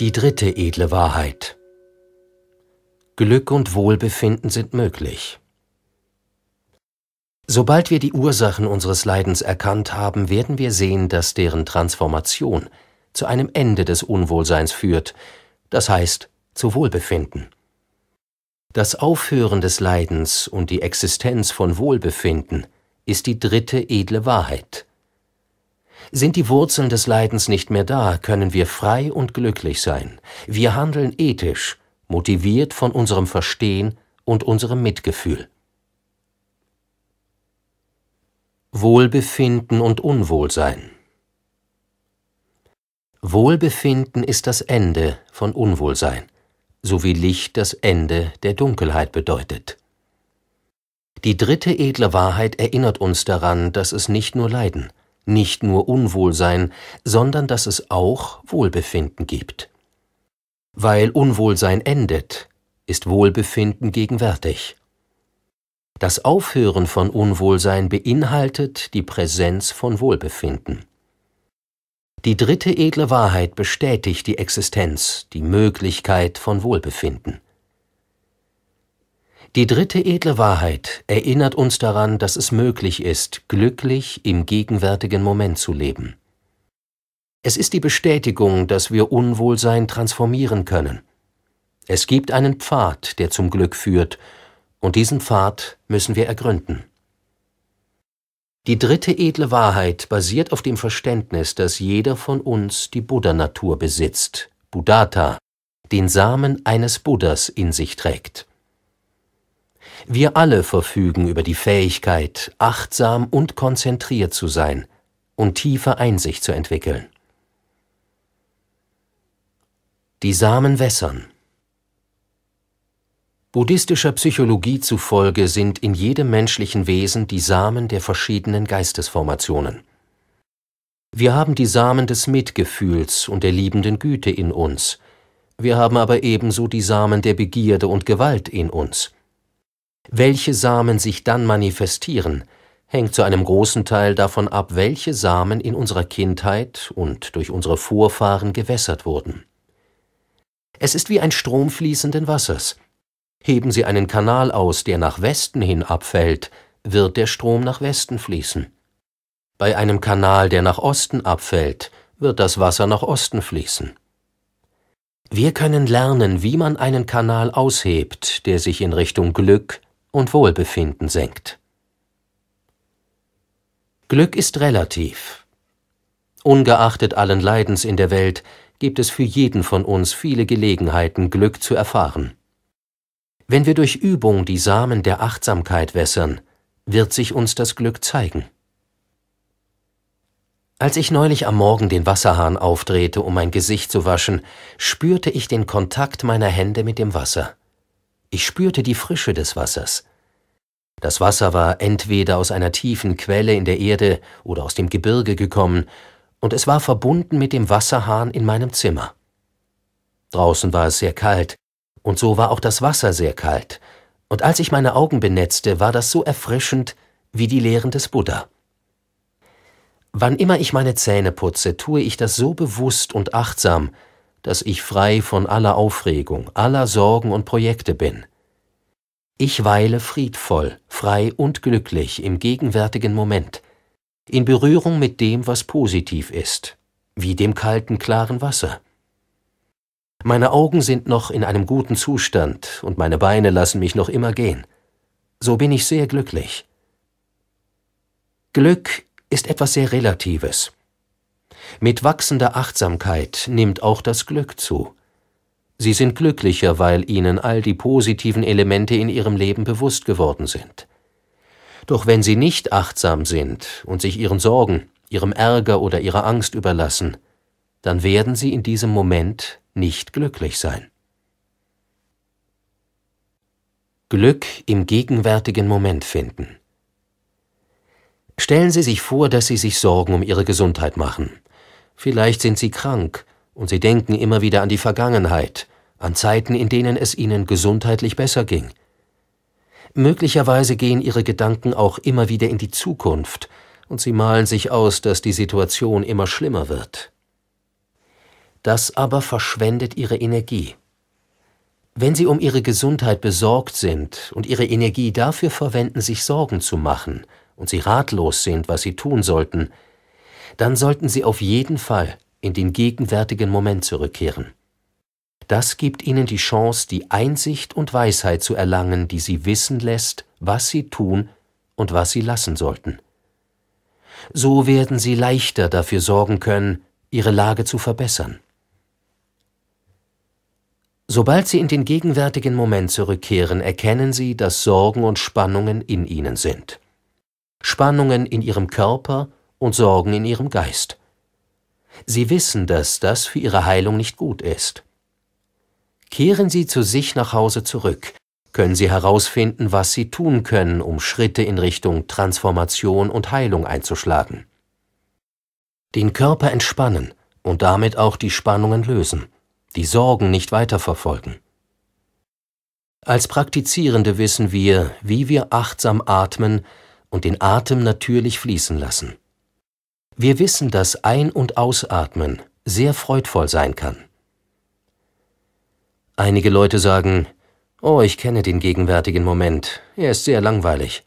Die dritte edle Wahrheit. Glück und Wohlbefinden sind möglich. Sobald wir die Ursachen unseres Leidens erkannt haben, werden wir sehen, dass deren Transformation zu einem Ende des Unwohlseins führt, das heißt zu Wohlbefinden. Das Aufhören des Leidens und die Existenz von Wohlbefinden ist die dritte edle Wahrheit, sind die Wurzeln des Leidens nicht mehr da, können wir frei und glücklich sein. Wir handeln ethisch, motiviert von unserem Verstehen und unserem Mitgefühl. Wohlbefinden und Unwohlsein Wohlbefinden ist das Ende von Unwohlsein, so wie Licht das Ende der Dunkelheit bedeutet. Die dritte edle Wahrheit erinnert uns daran, dass es nicht nur Leiden, nicht nur Unwohlsein, sondern dass es auch Wohlbefinden gibt. Weil Unwohlsein endet, ist Wohlbefinden gegenwärtig. Das Aufhören von Unwohlsein beinhaltet die Präsenz von Wohlbefinden. Die dritte edle Wahrheit bestätigt die Existenz, die Möglichkeit von Wohlbefinden. Die dritte edle Wahrheit erinnert uns daran, dass es möglich ist, glücklich im gegenwärtigen Moment zu leben. Es ist die Bestätigung, dass wir Unwohlsein transformieren können. Es gibt einen Pfad, der zum Glück führt, und diesen Pfad müssen wir ergründen. Die dritte edle Wahrheit basiert auf dem Verständnis, dass jeder von uns die Buddha-Natur besitzt, Buddhata, den Samen eines Buddhas in sich trägt. Wir alle verfügen über die Fähigkeit, achtsam und konzentriert zu sein und tiefe Einsicht zu entwickeln. Die Samen wässern. Buddhistischer Psychologie zufolge sind in jedem menschlichen Wesen die Samen der verschiedenen Geistesformationen. Wir haben die Samen des Mitgefühls und der liebenden Güte in uns, wir haben aber ebenso die Samen der Begierde und Gewalt in uns. Welche Samen sich dann manifestieren, hängt zu einem großen Teil davon ab, welche Samen in unserer Kindheit und durch unsere Vorfahren gewässert wurden. Es ist wie ein Strom fließenden Wassers. Heben Sie einen Kanal aus, der nach Westen hin abfällt, wird der Strom nach Westen fließen. Bei einem Kanal, der nach Osten abfällt, wird das Wasser nach Osten fließen. Wir können lernen, wie man einen Kanal aushebt, der sich in Richtung Glück, und Wohlbefinden senkt. Glück ist relativ. Ungeachtet allen Leidens in der Welt gibt es für jeden von uns viele Gelegenheiten, Glück zu erfahren. Wenn wir durch Übung die Samen der Achtsamkeit wässern, wird sich uns das Glück zeigen. Als ich neulich am Morgen den Wasserhahn aufdrehte, um mein Gesicht zu waschen, spürte ich den Kontakt meiner Hände mit dem Wasser. Ich spürte die Frische des Wassers. Das Wasser war entweder aus einer tiefen Quelle in der Erde oder aus dem Gebirge gekommen, und es war verbunden mit dem Wasserhahn in meinem Zimmer. Draußen war es sehr kalt, und so war auch das Wasser sehr kalt, und als ich meine Augen benetzte, war das so erfrischend wie die Lehren des Buddha. Wann immer ich meine Zähne putze, tue ich das so bewusst und achtsam, dass ich frei von aller Aufregung, aller Sorgen und Projekte bin. Ich weile friedvoll, frei und glücklich im gegenwärtigen Moment, in Berührung mit dem, was positiv ist, wie dem kalten, klaren Wasser. Meine Augen sind noch in einem guten Zustand und meine Beine lassen mich noch immer gehen. So bin ich sehr glücklich. Glück ist etwas sehr Relatives. Mit wachsender Achtsamkeit nimmt auch das Glück zu. Sie sind glücklicher, weil ihnen all die positiven Elemente in ihrem Leben bewusst geworden sind. Doch wenn sie nicht achtsam sind und sich ihren Sorgen, ihrem Ärger oder ihrer Angst überlassen, dann werden sie in diesem Moment nicht glücklich sein. Glück im gegenwärtigen Moment finden. Stellen Sie sich vor, dass Sie sich Sorgen um Ihre Gesundheit machen Vielleicht sind sie krank und sie denken immer wieder an die Vergangenheit, an Zeiten, in denen es ihnen gesundheitlich besser ging. Möglicherweise gehen ihre Gedanken auch immer wieder in die Zukunft und sie malen sich aus, dass die Situation immer schlimmer wird. Das aber verschwendet ihre Energie. Wenn sie um ihre Gesundheit besorgt sind und ihre Energie dafür verwenden, sich Sorgen zu machen, und sie ratlos sind, was sie tun sollten, dann sollten Sie auf jeden Fall in den gegenwärtigen Moment zurückkehren. Das gibt Ihnen die Chance, die Einsicht und Weisheit zu erlangen, die Sie wissen lässt, was Sie tun und was Sie lassen sollten. So werden Sie leichter dafür sorgen können, Ihre Lage zu verbessern. Sobald Sie in den gegenwärtigen Moment zurückkehren, erkennen Sie, dass Sorgen und Spannungen in Ihnen sind. Spannungen in Ihrem Körper und Sorgen in ihrem Geist. Sie wissen, dass das für ihre Heilung nicht gut ist. Kehren Sie zu sich nach Hause zurück, können Sie herausfinden, was Sie tun können, um Schritte in Richtung Transformation und Heilung einzuschlagen. Den Körper entspannen und damit auch die Spannungen lösen, die Sorgen nicht weiterverfolgen. Als Praktizierende wissen wir, wie wir achtsam atmen und den Atem natürlich fließen lassen. Wir wissen, dass Ein- und Ausatmen sehr freudvoll sein kann. Einige Leute sagen, oh, ich kenne den gegenwärtigen Moment, er ist sehr langweilig.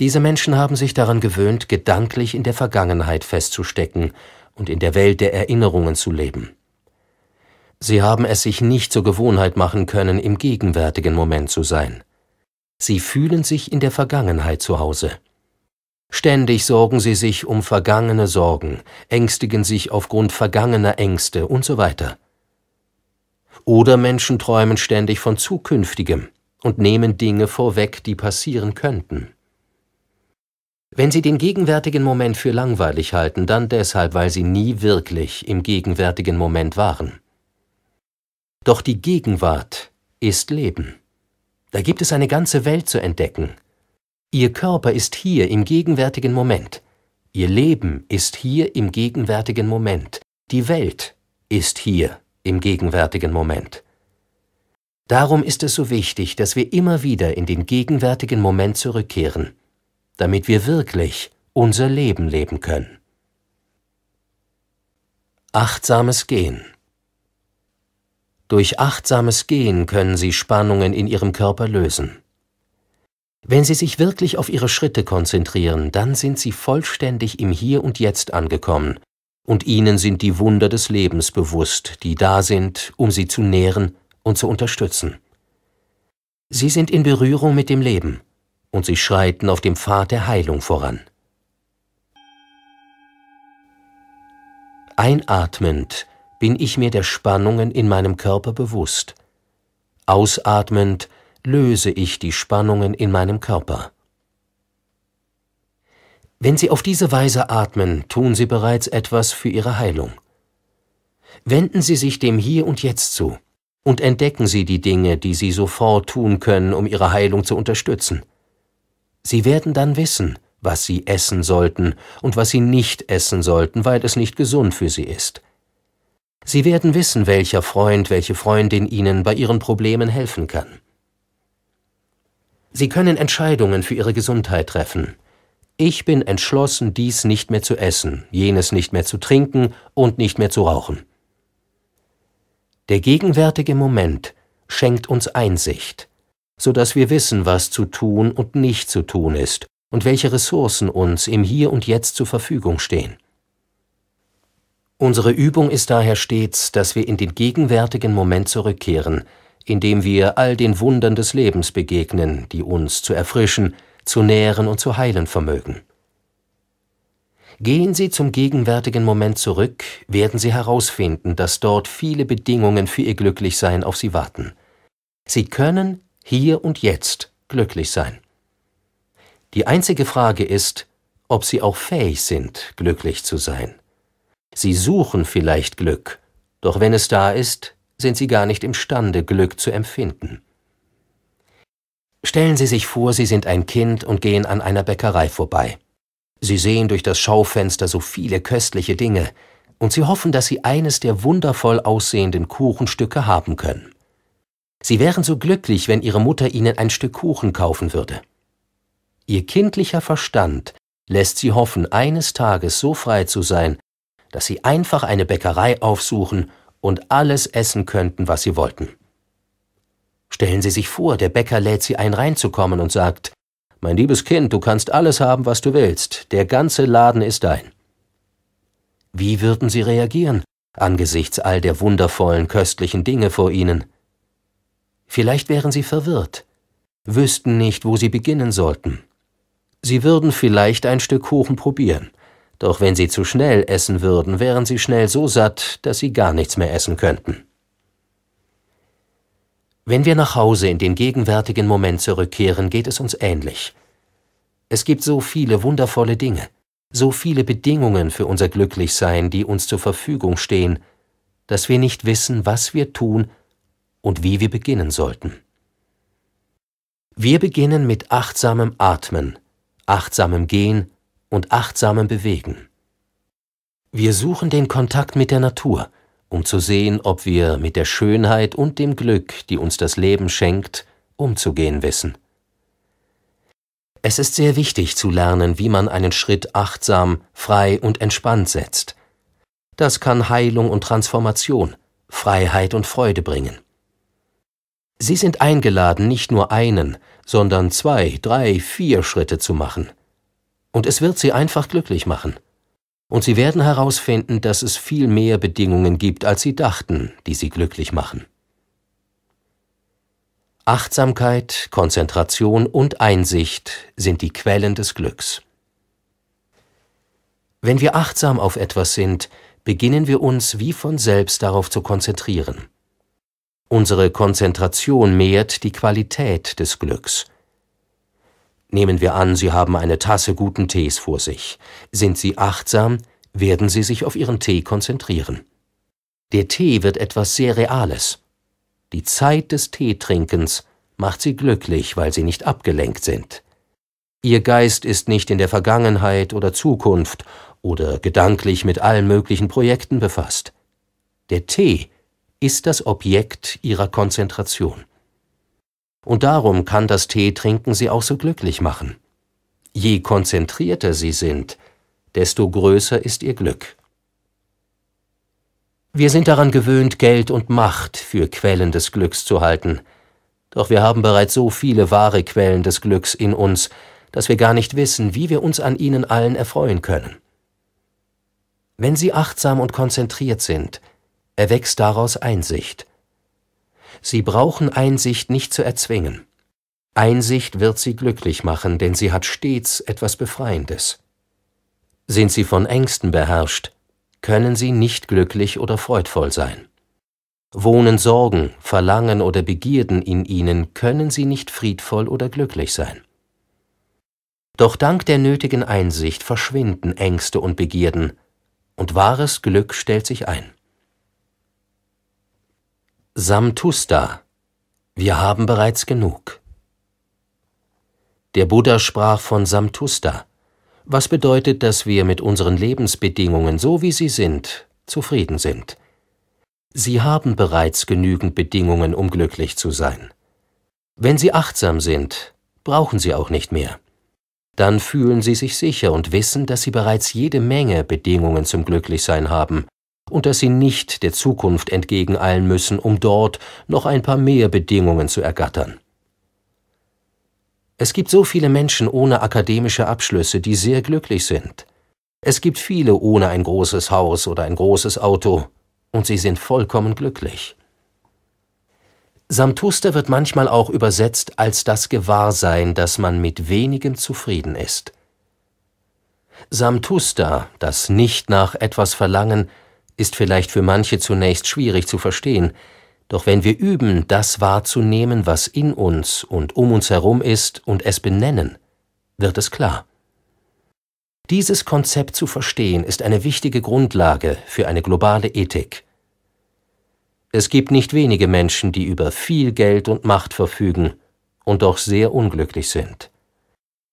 Diese Menschen haben sich daran gewöhnt, gedanklich in der Vergangenheit festzustecken und in der Welt der Erinnerungen zu leben. Sie haben es sich nicht zur Gewohnheit machen können, im gegenwärtigen Moment zu sein. Sie fühlen sich in der Vergangenheit zu Hause. Ständig sorgen sie sich um vergangene Sorgen, ängstigen sich aufgrund vergangener Ängste und so weiter. Oder Menschen träumen ständig von zukünftigem und nehmen Dinge vorweg, die passieren könnten. Wenn sie den gegenwärtigen Moment für langweilig halten, dann deshalb, weil sie nie wirklich im gegenwärtigen Moment waren. Doch die Gegenwart ist Leben. Da gibt es eine ganze Welt zu entdecken, Ihr Körper ist hier im gegenwärtigen Moment. Ihr Leben ist hier im gegenwärtigen Moment. Die Welt ist hier im gegenwärtigen Moment. Darum ist es so wichtig, dass wir immer wieder in den gegenwärtigen Moment zurückkehren, damit wir wirklich unser Leben leben können. Achtsames Gehen Durch achtsames Gehen können Sie Spannungen in Ihrem Körper lösen. Wenn Sie sich wirklich auf Ihre Schritte konzentrieren, dann sind Sie vollständig im Hier und Jetzt angekommen, und Ihnen sind die Wunder des Lebens bewusst, die da sind, um Sie zu nähren und zu unterstützen. Sie sind in Berührung mit dem Leben, und Sie schreiten auf dem Pfad der Heilung voran. Einatmend bin ich mir der Spannungen in meinem Körper bewusst. Ausatmend löse ich die Spannungen in meinem Körper. Wenn Sie auf diese Weise atmen, tun Sie bereits etwas für Ihre Heilung. Wenden Sie sich dem Hier und Jetzt zu und entdecken Sie die Dinge, die Sie sofort tun können, um Ihre Heilung zu unterstützen. Sie werden dann wissen, was Sie essen sollten und was Sie nicht essen sollten, weil es nicht gesund für Sie ist. Sie werden wissen, welcher Freund, welche Freundin Ihnen bei Ihren Problemen helfen kann. Sie können Entscheidungen für Ihre Gesundheit treffen. Ich bin entschlossen, dies nicht mehr zu essen, jenes nicht mehr zu trinken und nicht mehr zu rauchen. Der gegenwärtige Moment schenkt uns Einsicht, so dass wir wissen, was zu tun und nicht zu tun ist und welche Ressourcen uns im Hier und Jetzt zur Verfügung stehen. Unsere Übung ist daher stets, dass wir in den gegenwärtigen Moment zurückkehren, indem wir all den Wundern des Lebens begegnen, die uns zu erfrischen, zu nähren und zu heilen vermögen. Gehen Sie zum gegenwärtigen Moment zurück, werden Sie herausfinden, dass dort viele Bedingungen für Ihr Glücklichsein auf Sie warten. Sie können hier und jetzt glücklich sein. Die einzige Frage ist, ob Sie auch fähig sind, glücklich zu sein. Sie suchen vielleicht Glück, doch wenn es da ist, sind sie gar nicht imstande, Glück zu empfinden. Stellen Sie sich vor, Sie sind ein Kind und gehen an einer Bäckerei vorbei. Sie sehen durch das Schaufenster so viele köstliche Dinge, und Sie hoffen, dass Sie eines der wundervoll aussehenden Kuchenstücke haben können. Sie wären so glücklich, wenn Ihre Mutter Ihnen ein Stück Kuchen kaufen würde. Ihr kindlicher Verstand lässt Sie hoffen, eines Tages so frei zu sein, dass Sie einfach eine Bäckerei aufsuchen und alles essen könnten, was sie wollten. Stellen Sie sich vor, der Bäcker lädt sie ein, reinzukommen und sagt, Mein liebes Kind, du kannst alles haben, was du willst, der ganze Laden ist dein. Wie würden Sie reagieren angesichts all der wundervollen, köstlichen Dinge vor Ihnen? Vielleicht wären Sie verwirrt, wüssten nicht, wo Sie beginnen sollten. Sie würden vielleicht ein Stück Kuchen probieren, doch wenn sie zu schnell essen würden, wären sie schnell so satt, dass sie gar nichts mehr essen könnten. Wenn wir nach Hause in den gegenwärtigen Moment zurückkehren, geht es uns ähnlich. Es gibt so viele wundervolle Dinge, so viele Bedingungen für unser Glücklichsein, die uns zur Verfügung stehen, dass wir nicht wissen, was wir tun und wie wir beginnen sollten. Wir beginnen mit achtsamem Atmen, achtsamem Gehen und achtsamem Bewegen. Wir suchen den Kontakt mit der Natur, um zu sehen, ob wir mit der Schönheit und dem Glück, die uns das Leben schenkt, umzugehen wissen. Es ist sehr wichtig zu lernen, wie man einen Schritt achtsam, frei und entspannt setzt. Das kann Heilung und Transformation, Freiheit und Freude bringen. Sie sind eingeladen, nicht nur einen, sondern zwei, drei, vier Schritte zu machen – und es wird sie einfach glücklich machen. Und sie werden herausfinden, dass es viel mehr Bedingungen gibt, als sie dachten, die sie glücklich machen. Achtsamkeit, Konzentration und Einsicht sind die Quellen des Glücks. Wenn wir achtsam auf etwas sind, beginnen wir uns wie von selbst darauf zu konzentrieren. Unsere Konzentration mehrt die Qualität des Glücks Nehmen wir an, Sie haben eine Tasse guten Tees vor sich. Sind Sie achtsam, werden Sie sich auf Ihren Tee konzentrieren. Der Tee wird etwas sehr Reales. Die Zeit des Teetrinkens macht Sie glücklich, weil Sie nicht abgelenkt sind. Ihr Geist ist nicht in der Vergangenheit oder Zukunft oder gedanklich mit allen möglichen Projekten befasst. Der Tee ist das Objekt Ihrer Konzentration und darum kann das Tee trinken sie auch so glücklich machen. Je konzentrierter sie sind, desto größer ist ihr Glück. Wir sind daran gewöhnt, Geld und Macht für Quellen des Glücks zu halten, doch wir haben bereits so viele wahre Quellen des Glücks in uns, dass wir gar nicht wissen, wie wir uns an ihnen allen erfreuen können. Wenn sie achtsam und konzentriert sind, erwächst daraus Einsicht, Sie brauchen Einsicht nicht zu erzwingen. Einsicht wird sie glücklich machen, denn sie hat stets etwas Befreiendes. Sind sie von Ängsten beherrscht, können sie nicht glücklich oder freudvoll sein. Wohnen Sorgen, Verlangen oder Begierden in ihnen, können sie nicht friedvoll oder glücklich sein. Doch dank der nötigen Einsicht verschwinden Ängste und Begierden, und wahres Glück stellt sich ein. Samtusta, wir haben bereits genug. Der Buddha sprach von Samtusta, was bedeutet, dass wir mit unseren Lebensbedingungen, so wie sie sind, zufrieden sind. Sie haben bereits genügend Bedingungen, um glücklich zu sein. Wenn sie achtsam sind, brauchen sie auch nicht mehr. Dann fühlen sie sich sicher und wissen, dass sie bereits jede Menge Bedingungen zum Glücklichsein haben, und dass sie nicht der Zukunft entgegeneilen müssen, um dort noch ein paar mehr Bedingungen zu ergattern. Es gibt so viele Menschen ohne akademische Abschlüsse, die sehr glücklich sind. Es gibt viele ohne ein großes Haus oder ein großes Auto, und sie sind vollkommen glücklich. Samtuster wird manchmal auch übersetzt als das Gewahrsein, dass man mit wenigem zufrieden ist. Samtusta, das nicht nach etwas Verlangen, ist vielleicht für manche zunächst schwierig zu verstehen, doch wenn wir üben, das wahrzunehmen, was in uns und um uns herum ist, und es benennen, wird es klar. Dieses Konzept zu verstehen ist eine wichtige Grundlage für eine globale Ethik. Es gibt nicht wenige Menschen, die über viel Geld und Macht verfügen und doch sehr unglücklich sind.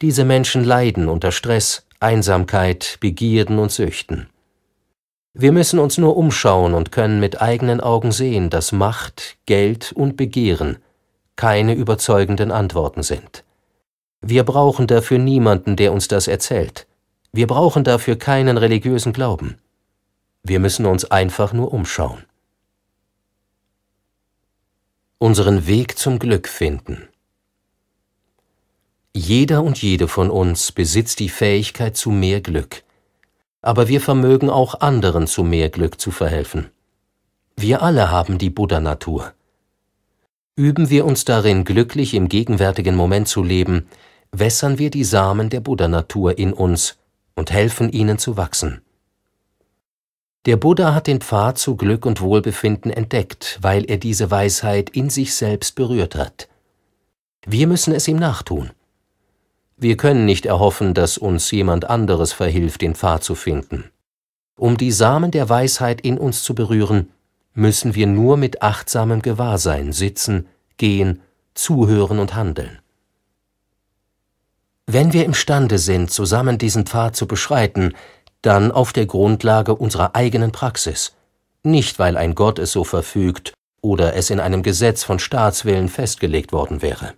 Diese Menschen leiden unter Stress, Einsamkeit, Begierden und Süchten. Wir müssen uns nur umschauen und können mit eigenen Augen sehen, dass Macht, Geld und Begehren keine überzeugenden Antworten sind. Wir brauchen dafür niemanden, der uns das erzählt. Wir brauchen dafür keinen religiösen Glauben. Wir müssen uns einfach nur umschauen. Unseren Weg zum Glück finden. Jeder und jede von uns besitzt die Fähigkeit zu mehr Glück aber wir vermögen auch anderen zu mehr Glück zu verhelfen. Wir alle haben die Buddha-Natur. Üben wir uns darin, glücklich im gegenwärtigen Moment zu leben, wässern wir die Samen der Buddha-Natur in uns und helfen ihnen zu wachsen. Der Buddha hat den Pfad zu Glück und Wohlbefinden entdeckt, weil er diese Weisheit in sich selbst berührt hat. Wir müssen es ihm nachtun. Wir können nicht erhoffen, dass uns jemand anderes verhilft, den Pfad zu finden. Um die Samen der Weisheit in uns zu berühren, müssen wir nur mit achtsamem Gewahrsein sitzen, gehen, zuhören und handeln. Wenn wir imstande sind, zusammen diesen Pfad zu beschreiten, dann auf der Grundlage unserer eigenen Praxis, nicht weil ein Gott es so verfügt oder es in einem Gesetz von Staatswillen festgelegt worden wäre.